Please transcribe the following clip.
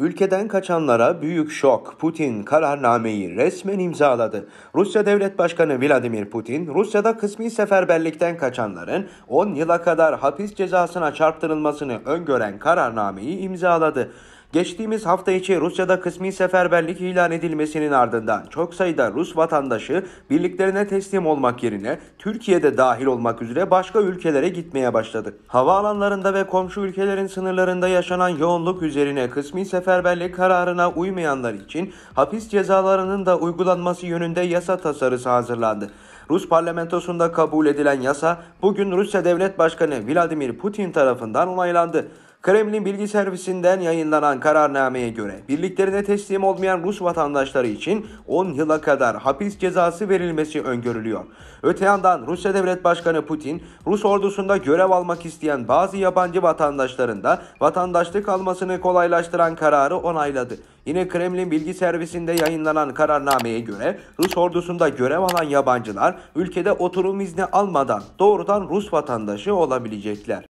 Ülkeden kaçanlara büyük şok. Putin kararnameyi resmen imzaladı. Rusya Devlet Başkanı Vladimir Putin, Rusya'da kısmi seferberlikten kaçanların 10 yıla kadar hapis cezasına çarptırılmasını öngören kararnameyi imzaladı. Geçtiğimiz hafta içi Rusya'da kısmi seferberlik ilan edilmesinin ardından çok sayıda Rus vatandaşı birliklerine teslim olmak yerine Türkiye'de dahil olmak üzere başka ülkelere gitmeye başladı. Havaalanlarında ve komşu ülkelerin sınırlarında yaşanan yoğunluk üzerine kısmi seferberlik kararına uymayanlar için hapis cezalarının da uygulanması yönünde yasa tasarısı hazırlandı. Rus parlamentosunda kabul edilen yasa bugün Rusya Devlet Başkanı Vladimir Putin tarafından onaylandı. Kremlin Bilgi Servisinden yayınlanan kararnameye göre birliklerine teslim olmayan Rus vatandaşları için 10 yıla kadar hapis cezası verilmesi öngörülüyor. Öte yandan Rusya Devlet Başkanı Putin, Rus ordusunda görev almak isteyen bazı yabancı vatandaşların da vatandaşlık almasını kolaylaştıran kararı onayladı. Yine Kremlin Bilgi Servisi'nde yayınlanan kararnameye göre Rus ordusunda görev alan yabancılar ülkede oturum izni almadan doğrudan Rus vatandaşı olabilecekler.